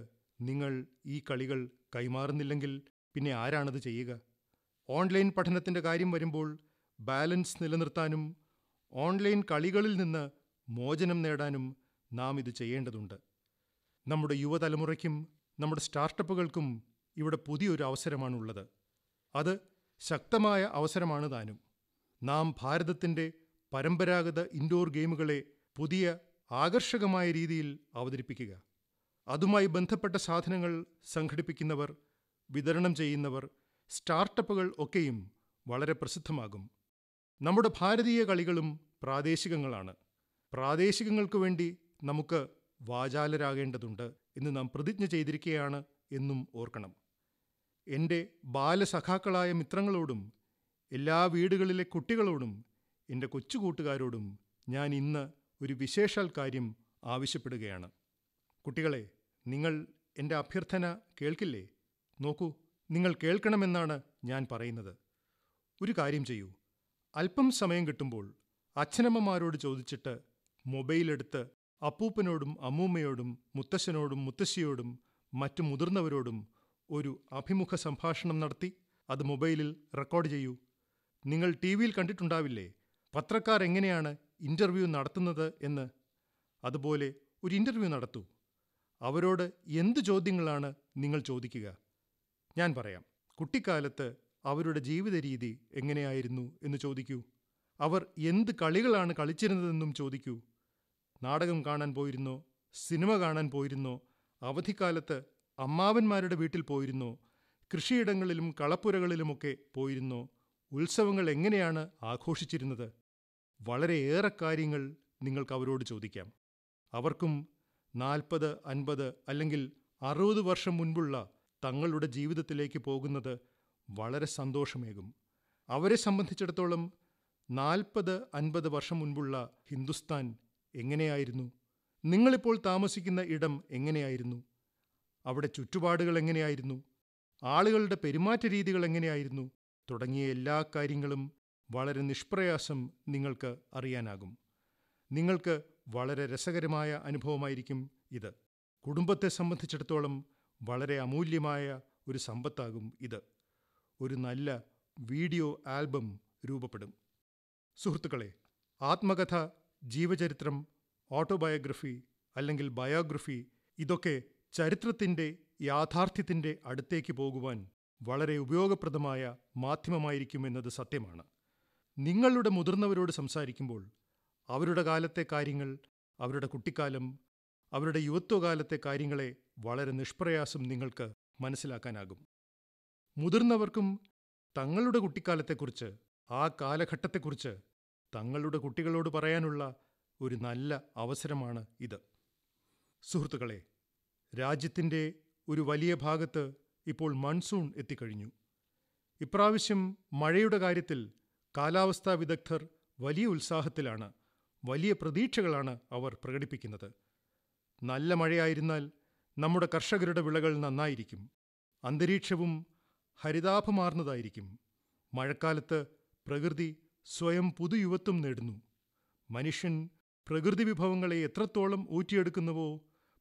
നിങ്ങൾ ഈ കളികൾ കൈമാറുന്നില്ലെങ്കിൽ പിന്നെ ആരാണത് ചെയ്യുക ഓൺലൈൻ പഠനത്തിന്റെ കാര്യം വരുമ്പോൾ ബാലൻസ് നിലനിർത്താനും ഓൺലൈൻ കളികളിൽ നിന്ന് മോചനം നേടാനും നാം ഇത് ചെയ്യേണ്ടതുണ്ട് നമ്മുടെ യുവതലമുറയ്ക്കും നമ്മുടെ സ്റ്റാർട്ടപ്പുകൾക്കും ഇവിടെ പുതിയൊരു അവസരമാണുള്ളത് അത് ശക്തമായ അവസരമാണ് താനും നാം ഭാരതത്തിൻ്റെ പരമ്പരാഗത ഇൻഡോർ ഗെയിമുകളെ പുതിയ ആകർഷകമായ രീതിയിൽ അവതരിപ്പിക്കുക അതുമായി ബന്ധപ്പെട്ട സാധനങ്ങൾ സംഘടിപ്പിക്കുന്നവർ വിതരണം ചെയ്യുന്നവർ സ്റ്റാർട്ടപ്പുകൾ ഒക്കെയും വളരെ പ്രസിദ്ധമാകും നമ്മുടെ ഭാരതീയ കളികളും പ്രാദേശികങ്ങളാണ് പ്രാദേശികങ്ങൾക്കു വേണ്ടി നമുക്ക് വാചാലരാകേണ്ടതുണ്ട് എന്ന് നാം പ്രതിജ്ഞ ചെയ്തിരിക്കുകയാണ് എന്നും ഓർക്കണം എൻ്റെ ബാലസഖാക്കളായ മിത്രങ്ങളോടും എല്ലാ വീടുകളിലെ കുട്ടികളോടും എൻ്റെ കൊച്ചുകൂട്ടുകാരോടും ഞാൻ ഇന്ന് ഒരു വിശേഷാൽ കാര്യം ആവശ്യപ്പെടുകയാണ് കുട്ടികളെ നിങ്ങൾ എൻ്റെ അഭ്യർത്ഥന കേൾക്കില്ലേ നോക്കൂ നിങ്ങൾ കേൾക്കണമെന്നാണ് ഞാൻ പറയുന്നത് ഒരു കാര്യം ചെയ്യൂ അല്പം സമയം കിട്ടുമ്പോൾ അച്ഛനമ്മമാരോട് ചോദിച്ചിട്ട് മൊബൈലെടുത്ത് അപ്പൂപ്പനോടും അമ്മൂമ്മയോടും മുത്തശ്ശനോടും മുത്തശ്ശിയോടും മറ്റു മുതിർന്നവരോടും ഒരു അഭിമുഖ സംഭാഷണം നടത്തി അത് മൊബൈലിൽ റെക്കോർഡ് ചെയ്യൂ നിങ്ങൾ ടി വിയിൽ കണ്ടിട്ടുണ്ടാവില്ലേ പത്രക്കാർ എങ്ങനെയാണ് ഇൻ്റർവ്യൂ നടത്തുന്നത് എന്ന് അതുപോലെ ഒരു ഇൻ്റർവ്യൂ നടത്തൂ അവരോട് എന്ത് ചോദ്യങ്ങളാണ് നിങ്ങൾ ചോദിക്കുക ഞാൻ പറയാം കുട്ടിക്കാലത്ത് അവരുടെ ജീവിത രീതി എങ്ങനെയായിരുന്നു എന്ന് ചോദിക്കൂ അവർ എന്ത് കളികളാണ് കളിച്ചിരുന്നതെന്നും ചോദിക്കൂ നാടകം കാണാൻ പോയിരുന്നോ സിനിമ കാണാൻ പോയിരുന്നോ അവധിക്കാലത്ത് അമ്മാവന്മാരുടെ വീട്ടിൽ പോയിരുന്നോ കൃഷിയിടങ്ങളിലും കളപ്പുരകളിലുമൊക്കെ പോയിരുന്നോ ഉത്സവങ്ങൾ എങ്ങനെയാണ് ആഘോഷിച്ചിരുന്നത് വളരെയേറെ കാര്യങ്ങൾ നിങ്ങൾക്ക് അവരോട് ചോദിക്കാം അവർക്കും നാൽപ്പത് അൻപത് അല്ലെങ്കിൽ അറുപത് വർഷം മുൻപുള്ള തങ്ങളുടെ ജീവിതത്തിലേക്ക് പോകുന്നത് വളരെ സന്തോഷമേകും അവരെ സംബന്ധിച്ചിടത്തോളം നാൽപ്പത് അൻപത് വർഷം മുൻപുള്ള ഹിന്ദുസ്ഥാൻ എങ്ങനെയായിരുന്നു നിങ്ങളിപ്പോൾ താമസിക്കുന്ന ഇടം എങ്ങനെയായിരുന്നു അവിടെ ചുറ്റുപാടുകൾ എങ്ങനെയായിരുന്നു ആളുകളുടെ പെരുമാറ്റ രീതികൾ എങ്ങനെയായിരുന്നു തുടങ്ങിയ എല്ലാ കാര്യങ്ങളും വളരെ നിഷ്പ്രയാസം നിങ്ങൾക്ക് അറിയാനാകും നിങ്ങൾക്ക് വളരെ രസകരമായ അനുഭവമായിരിക്കും ഇത് കുടുംബത്തെ സംബന്ധിച്ചിടത്തോളം വളരെ അമൂല്യമായ ഒരു സമ്പത്താകും ഇത് ഒരു നല്ല വീഡിയോ ആൽബം രൂപപ്പെടും സുഹൃത്തുക്കളെ ആത്മകഥ ജീവചരിത്രം ഓട്ടോബയോഗ്രഫി അല്ലെങ്കിൽ ബയോഗ്രഫി ഇതൊക്കെ ചരിത്രത്തിൻ്റെ യാഥാർത്ഥ്യത്തിൻ്റെ അടുത്തേക്ക് പോകുവാൻ വളരെ ഉപയോഗപ്രദമായ മാധ്യമമായിരിക്കും എന്നത് സത്യമാണ് നിങ്ങളുടെ മുതിർന്നവരോട് സംസാരിക്കുമ്പോൾ അവരുടെ കാലത്തെ കാര്യങ്ങൾ അവരുടെ കുട്ടിക്കാലം അവരുടെ യുവത്വകാലത്തെ കാര്യങ്ങളെ വളരെ നിഷ്പ്രയാസം നിങ്ങൾക്ക് മനസ്സിലാക്കാനാകും മുതിർന്നവർക്കും തങ്ങളുടെ കുട്ടിക്കാലത്തെക്കുറിച്ച് ആ കാലഘട്ടത്തെക്കുറിച്ച് തങ്ങളുടെ കുട്ടികളോട് പറയാനുള്ള ഒരു നല്ല അവസരമാണ് ഇത് സുഹൃത്തുക്കളെ രാജ്യത്തിൻ്റെ ഒരു വലിയ ഭാഗത്ത് ഇപ്പോൾ മൺസൂൺ എത്തിക്കഴിഞ്ഞു ഇപ്രാവശ്യം മഴയുടെ കാര്യത്തിൽ കാലാവസ്ഥാ വിദഗ്ധർ വലിയ ഉത്സാഹത്തിലാണ് വലിയ പ്രതീക്ഷകളാണ് അവർ പ്രകടിപ്പിക്കുന്നത് നല്ല മഴയായിരുന്നാൽ നമ്മുടെ കർഷകരുടെ വിളകൾ നന്നായിരിക്കും അന്തരീക്ഷവും ഹരിതാഭമാർന്നതായിരിക്കും മഴക്കാലത്ത് പ്രകൃതി സ്വയം പുതുയുവത്വം നേടുന്നു മനുഷ്യൻ പ്രകൃതി വിഭവങ്ങളെ എത്രത്തോളം ഊറ്റിയെടുക്കുന്നുവോ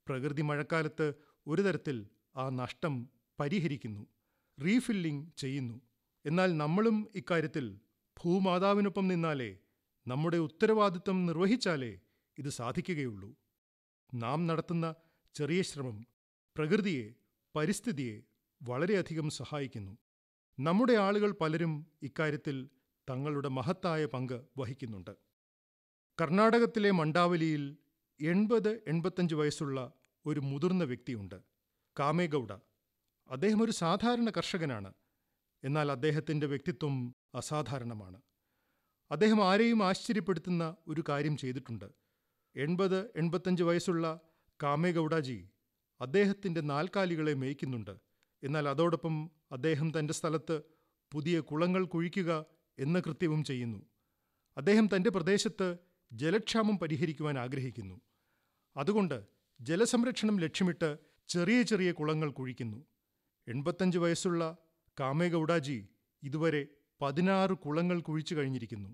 പ്രകൃതി മഴക്കാലത്ത് ഒരു തരത്തിൽ ആ നഷ്ടം പരിഹരിക്കുന്നു റീഫില്ലിംഗ് ചെയ്യുന്നു എന്നാൽ നമ്മളും ഇക്കാര്യത്തിൽ ഭൂമാതാവിനൊപ്പം നിന്നാലേ നമ്മുടെ ഉത്തരവാദിത്തം നിർവഹിച്ചാലേ ഇത് സാധിക്കുകയുള്ളൂ നാം നടത്തുന്ന ചെറിയ ശ്രമം പ്രകൃതിയെ പരിസ്ഥിതിയെ വളരെയധികം സഹായിക്കുന്നു നമ്മുടെ ആളുകൾ പലരും ഇക്കാര്യത്തിൽ തങ്ങളുടെ മഹത്തായ പങ്ക് വഹിക്കുന്നുണ്ട് കർണാടകത്തിലെ മണ്ടാവലിയിൽ എൺപത് എൺപത്തഞ്ച് വയസ്സുള്ള ഒരു മുതിർന്ന വ്യക്തിയുണ്ട് കാമേഗൌഡ അദ്ദേഹം ഒരു സാധാരണ കർഷകനാണ് എന്നാൽ അദ്ദേഹത്തിൻ്റെ വ്യക്തിത്വം അസാധാരണമാണ് അദ്ദേഹം ആരെയും ആശ്ചര്യപ്പെടുത്തുന്ന ഒരു കാര്യം ചെയ്തിട്ടുണ്ട് എൺപത് എൺപത്തഞ്ച് വയസ്സുള്ള കാമേഗൌഡാജി അദ്ദേഹത്തിൻ്റെ നാൽക്കാലികളെ മേയ്ക്കുന്നുണ്ട് എന്നാൽ അതോടൊപ്പം അദ്ദേഹം തൻ്റെ സ്ഥലത്ത് പുതിയ കുളങ്ങൾ കുഴിക്കുക എന്ന കൃത്യവും ചെയ്യുന്നു അദ്ദേഹം തൻ്റെ പ്രദേശത്ത് ജലക്ഷാമം പരിഹരിക്കുവാൻ ആഗ്രഹിക്കുന്നു അതുകൊണ്ട് ജലസംരക്ഷണം ലക്ഷ്യമിട്ട് ചെറിയ ചെറിയ കുളങ്ങൾ കുഴിക്കുന്നു എൺപത്തഞ്ച് വയസ്സുള്ള കാമേഗൌഡാജി ഇതുവരെ പതിനാറ് കുളങ്ങൾ കുഴിച്ചു കഴിഞ്ഞിരിക്കുന്നു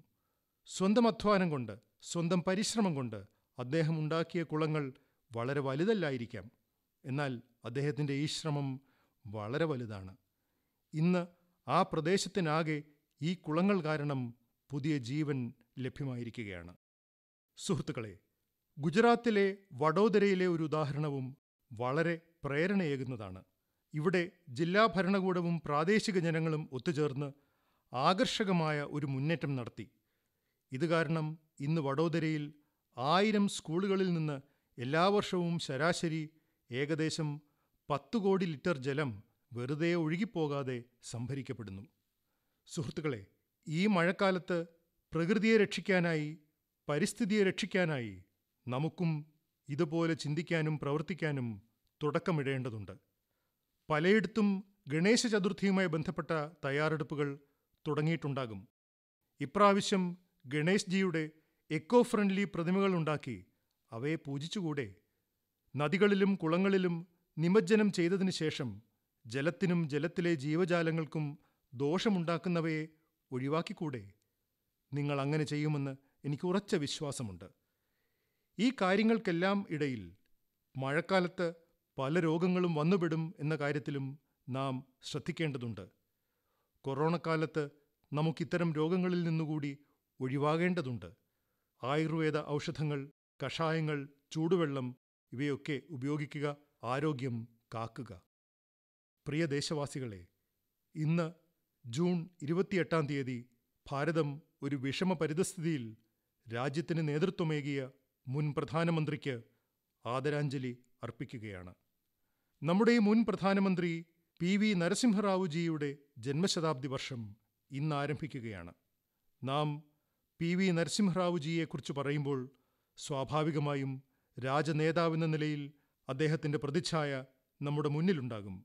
സ്വന്തം അധ്വാനം കൊണ്ട് സ്വന്തം പരിശ്രമം കൊണ്ട് അദ്ദേഹം ഉണ്ടാക്കിയ കുളങ്ങൾ വളരെ വലുതല്ലായിരിക്കാം എന്നാൽ അദ്ദേഹത്തിൻ്റെ ഈ ശ്രമം വളരെ വലുതാണ് ഇന്ന് ആ പ്രദേശത്തിനാകെ ഈ കുളങ്ങൾ കാരണം പുതിയ ജീവൻ ലഭ്യമായിരിക്കുകയാണ് സുഹൃത്തുക്കളെ ഗുജറാത്തിലെ വഡോദരയിലെ ഒരു ഉദാഹരണവും വളരെ പ്രേരണയേകുന്നതാണ് ഇവിടെ ജില്ലാ ഭരണകൂടവും പ്രാദേശിക ജനങ്ങളും ഒത്തുചേർന്ന് ആകർഷകമായ ഒരു മുന്നേറ്റം നടത്തി ഇത് കാരണം ഇന്ന് വഡോദരയിൽ ആയിരം സ്കൂളുകളിൽ നിന്ന് എല്ലാ വർഷവും ശരാശരി ഏകദേശം പത്ത് കോടി ലിറ്റർ ജലം വെറുതെ ഒഴുകിപ്പോകാതെ സംഭരിക്കപ്പെടുന്നു സുഹൃത്തുക്കളെ ഈ മഴക്കാലത്ത് പ്രകൃതിയെ രക്ഷിക്കാനായി പരിസ്ഥിതിയെ രക്ഷിക്കാനായി നമുക്കും ഇതുപോലെ ചിന്തിക്കാനും പ്രവർത്തിക്കാനും തുടക്കമിടേണ്ടതുണ്ട് പലയിടത്തും ഗണേശ ചതുർത്ഥിയുമായി ബന്ധപ്പെട്ട തയ്യാറെടുപ്പുകൾ തുടങ്ങിയിട്ടുണ്ടാകും ഇപ്രാവശ്യം ഗണേശ് ജിയുടെ എക്കോ ഫ്രണ്ട്ലി ഉണ്ടാക്കി അവയെ പൂജിച്ചുകൂടെ നദികളിലും കുളങ്ങളിലും നിമജ്ജനം ചെയ്തതിനു ശേഷം ജലത്തിനും ജലത്തിലെ ജീവജാലങ്ങൾക്കും ദോഷമുണ്ടാക്കുന്നവയെ ഒഴിവാക്കിക്കൂടെ നിങ്ങൾ അങ്ങനെ ചെയ്യുമെന്ന് എനിക്ക് ഉറച്ച വിശ്വാസമുണ്ട് ഈ കാര്യങ്ങൾക്കെല്ലാം ഇടയിൽ മഴക്കാലത്ത് പല രോഗങ്ങളും വന്നുപെടും എന്ന കാര്യത്തിലും നാം ശ്രദ്ധിക്കേണ്ടതുണ്ട് കൊറോണക്കാലത്ത് നമുക്കിത്തരം രോഗങ്ങളിൽ നിന്നുകൂടി ഒഴിവാകേണ്ടതുണ്ട് ആയുർവേദ ഔഷധങ്ങൾ കഷായങ്ങൾ ചൂടുവെള്ളം ഇവയൊക്കെ ഉപയോഗിക്കുക ആരോഗ്യം കാക്കുക പ്രിയ ദേശവാസികളെ ഇന്ന് ജൂൺ ഇരുപത്തിയെട്ടാം തീയതി ഭാരതം ഒരു വിഷമ പരിതസ്ഥിതിയിൽ രാജ്യത്തിന് നേതൃത്വമേകിയ മുൻ പ്രധാനമന്ത്രിക്ക് ആദരാഞ്ജലി അർപ്പിക്കുകയാണ് നമ്മുടെ മുൻ പ്രധാനമന്ത്രി പി വി നരസിംഹറാവുജിയുടെ ജന്മശതാബ്ദി വർഷം ഇന്ന് ആരംഭിക്കുകയാണ് നാം പി വി നരസിംഹറാവുജിയെക്കുറിച്ച് പറയുമ്പോൾ സ്വാഭാവികമായും രാജനേതാവെന്ന നിലയിൽ അദ്ദേഹത്തിൻ്റെ പ്രതിച്ഛായ നമ്മുടെ മുന്നിലുണ്ടാകും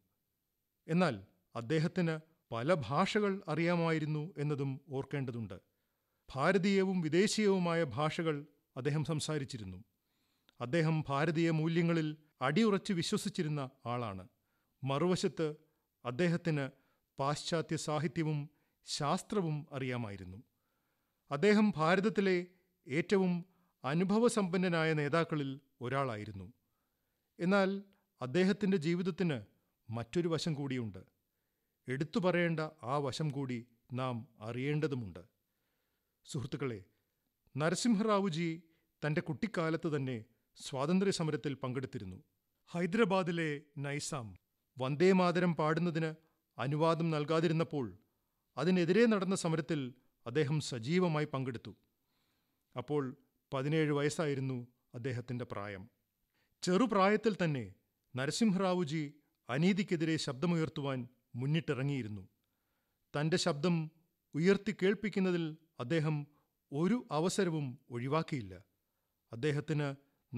എന്നാൽ അദ്ദേഹത്തിന് പല ഭാഷകൾ അറിയാമായിരുന്നു എന്നതും ഓർക്കേണ്ടതുണ്ട് ഭാരതീയവും വിദേശീയവുമായ ഭാഷകൾ അദ്ദേഹം സംസാരിച്ചിരുന്നു അദ്ദേഹം ഭാരതീയ മൂല്യങ്ങളിൽ അടിയുറച്ച് വിശ്വസിച്ചിരുന്ന ആളാണ് മറുവശത്ത് അദ്ദേഹത്തിന് പാശ്ചാത്യ സാഹിത്യവും ശാസ്ത്രവും അറിയാമായിരുന്നു അദ്ദേഹം ഭാരതത്തിലെ ഏറ്റവും അനുഭവസമ്പന്നനായ നേതാക്കളിൽ ഒരാളായിരുന്നു എന്നാൽ അദ്ദേഹത്തിൻ്റെ ജീവിതത്തിന് മറ്റൊരു വശം കൂടിയുണ്ട് എടുത്തു പറയേണ്ട ആ വശം കൂടി നാം അറിയേണ്ടതുമുണ്ട് സുഹൃത്തുക്കളെ നരസിംഹറാവുജി തൻ്റെ കുട്ടിക്കാലത്ത് തന്നെ സ്വാതന്ത്ര്യസമരത്തിൽ പങ്കെടുത്തിരുന്നു ഹൈദരാബാദിലെ നൈസാം വന്ദേമാതരം പാടുന്നതിന് അനുവാദം നൽകാതിരുന്നപ്പോൾ അതിനെതിരെ നടന്ന സമരത്തിൽ അദ്ദേഹം സജീവമായി പങ്കെടുത്തു അപ്പോൾ പതിനേഴ് വയസ്സായിരുന്നു അദ്ദേഹത്തിൻ്റെ പ്രായം ചെറുപ്രായത്തിൽ തന്നെ നരസിംഹറാവുജി അനീതിക്കെതിരെ ശബ്ദമുയർത്തുവാൻ മുന്നിട്ടിറങ്ങിയിരുന്നു തൻ്റെ ശബ്ദം ഉയർത്തി കേൾപ്പിക്കുന്നതിൽ അദ്ദേഹം ഒരു അവസരവും ഒഴിവാക്കിയില്ല അദ്ദേഹത്തിന്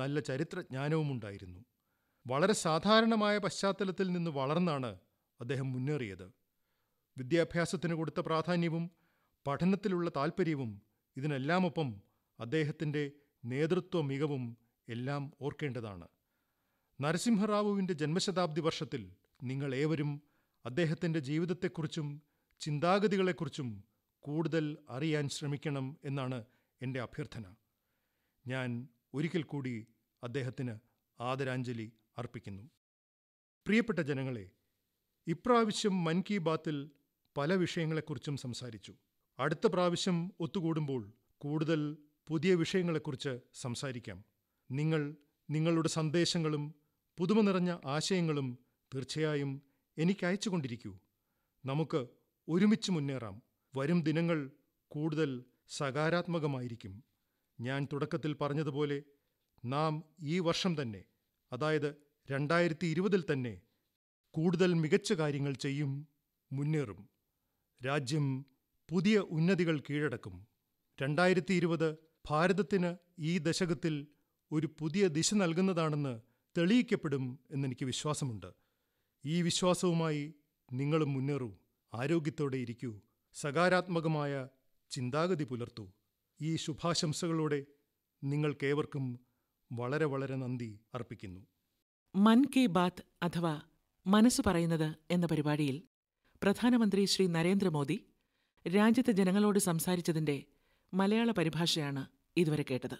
നല്ല ചരിത്രജ്ഞാനവുമുണ്ടായിരുന്നു വളരെ സാധാരണമായ പശ്ചാത്തലത്തിൽ നിന്ന് വളർന്നാണ് അദ്ദേഹം മുന്നേറിയത് വിദ്യാഭ്യാസത്തിന് കൊടുത്ത പ്രാധാന്യവും പഠനത്തിലുള്ള താൽപ്പര്യവും ഇതിനെല്ലാമൊപ്പം അദ്ദേഹത്തിൻ്റെ നേതൃത്വ മികവും എല്ലാം ഓർക്കേണ്ടതാണ് നരസിംഹറാവുവിൻ്റെ ജന്മശതാബ്ദി വർഷത്തിൽ നിങ്ങൾ ഏവരും അദ്ദേഹത്തിൻ്റെ ജീവിതത്തെക്കുറിച്ചും ചിന്താഗതികളെക്കുറിച്ചും കൂടുതൽ അറിയാൻ ശ്രമിക്കണം എന്നാണ് എൻ്റെ അഭ്യർത്ഥന ഞാൻ ഒരിക്കൽ കൂടി അദ്ദേഹത്തിന് ആദരാഞ്ജലി അർപ്പിക്കുന്നു പ്രിയപ്പെട്ട ജനങ്ങളെ ഇപ്രാവശ്യം മൻ കി ബാത്തിൽ പല വിഷയങ്ങളെക്കുറിച്ചും സംസാരിച്ചു അടുത്ത പ്രാവശ്യം ഒത്തുകൂടുമ്പോൾ കൂടുതൽ പുതിയ വിഷയങ്ങളെക്കുറിച്ച് സംസാരിക്കാം നിങ്ങൾ നിങ്ങളുടെ സന്ദേശങ്ങളും പുതുമ നിറഞ്ഞ ആശയങ്ങളും തീർച്ചയായും എനിക്ക് അയച്ചുകൊണ്ടിരിക്കൂ നമുക്ക് ഒരുമിച്ച് മുന്നേറാം വരും ദിനങ്ങൾ കൂടുതൽ സകാരാത്മകമായിരിക്കും ഞാൻ തുടക്കത്തിൽ പറഞ്ഞതുപോലെ നാം ഈ വർഷം തന്നെ അതായത് രണ്ടായിരത്തി ഇരുപതിൽ തന്നെ കൂടുതൽ മികച്ച കാര്യങ്ങൾ ചെയ്യും മുന്നേറും രാജ്യം പുതിയ ഉന്നതികൾ കീഴടക്കും രണ്ടായിരത്തി ഇരുപത് ഭാരതത്തിന് ഈ ദശകത്തിൽ ഒരു പുതിയ ദിശ നൽകുന്നതാണെന്ന് തെളിയിക്കപ്പെടും എന്നെനിക്ക് വിശ്വാസമുണ്ട് ഈ വിശ്വാസവുമായി നിങ്ങളും മുന്നേറൂ ആരോഗ്യത്തോടെ ഇരിക്കൂ സകാരാത്മകമായ ചിന്താഗതി പുലർത്തൂ ഈ ശുഭാശംസകളോടെ നിങ്ങൾക്കേവർക്കും വളരെ വളരെ നന്ദി അർപ്പിക്കുന്നു മൻ കി ബാത്ത് അഥവാ മനസ്സ് പറയുന്നത് എന്ന പരിപാടിയിൽ പ്രധാനമന്ത്രി ശ്രീ നരേന്ദ്രമോദി രാജ്യത്തെ ജനങ്ങളോട് സംസാരിച്ചതിൻ്റെ മലയാള പരിഭാഷയാണ് ഇതുവരെ കേട്ടത്